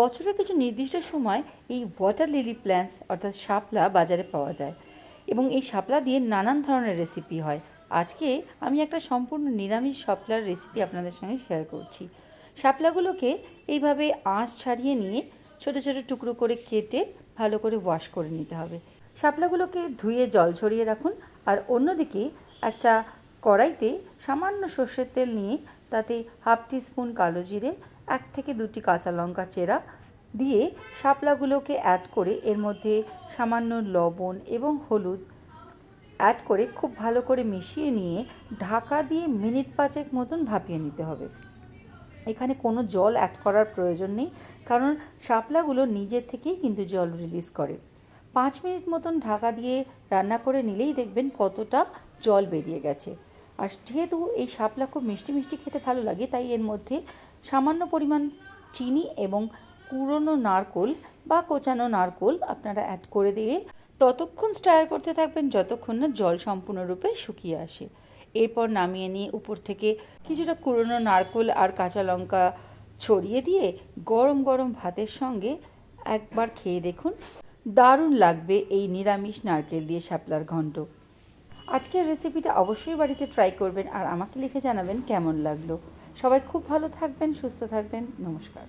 বছরের কিছু নির্দিষ্ট সময় এই ওয়াটার লিলি প্ল্যান্টস অর্থাৎ শাপলা বাজারে পাওয়া যায় এবং এই শাপলা দিয়ে নানান ধরনের রেসিপি হয় আজকে আমি একটা সম্পূর্ণ নিরামিষ শাপলার রেসিপি আপনাদের সঙ্গে শেয়ার করছি শাপলাগুলোকে এইভাবে আঁশ ছাড়িয়ে নিয়ে ছোট ছোট টুকরো করে কেটে ভালো করে ওয়াশ করে নিতে হবে শাপলাগুলোকে ধুয়ে জল ছড়িয়ে রাখুন আর অন্যদিকে একটা কড়াইতে সামান্য সর্ষের তেল নিয়ে তাতে হাফ স্পুন কালো জিরে এক থেকে দুটি কাঁচা লঙ্কা চেরা দিয়ে শাপলাগুলোকে অ্যাড করে এর মধ্যে সামান্য লবণ এবং হলুদ অ্যাড করে খুব ভালো করে মিশিয়ে নিয়ে ঢাকা দিয়ে মিনিট পাঁচেক মতন ভাপিয়ে নিতে হবে এখানে কোনো জল অ্যাড করার প্রয়োজন নেই কারণ শাপলাগুলো নিজে থেকেই কিন্তু জল রিলিজ করে পাঁচ মিনিট মতন ঢাকা দিয়ে রান্না করে নিলেই দেখবেন কতটা জল বেরিয়ে গেছে আর যেহেতু এই শাপলা খুব মিষ্টি মিষ্টি খেতে ভালো লাগে তাই এর মধ্যে সামান্য পরিমাণ চিনি এবং কুরনো নারকোল বা কোচানো নারকোল আপনারা অ্যাড করে দিয়ে ততক্ষণ স্টায়ার করতে থাকবেন যতক্ষণ না জল সম্পূর্ণরূপে শুকিয়ে আসে এরপর নামিয়ে নিয়ে উপর থেকে কিছুটা কুরনো নারকোল আর কাঁচা লঙ্কা ছড়িয়ে দিয়ে গরম গরম ভাতের সঙ্গে একবার খেয়ে দেখুন দারুণ লাগবে এই নিরামিষ নারকেল দিয়ে শাপলার ঘণ্ট আজকের রেসিপিটা অবশ্যই বাড়িতে ট্রাই করবেন আর আমাকে লিখে জানাবেন কেমন লাগলো সবাই খুব ভালো থাকবেন সুস্থ থাকবেন নমস্কার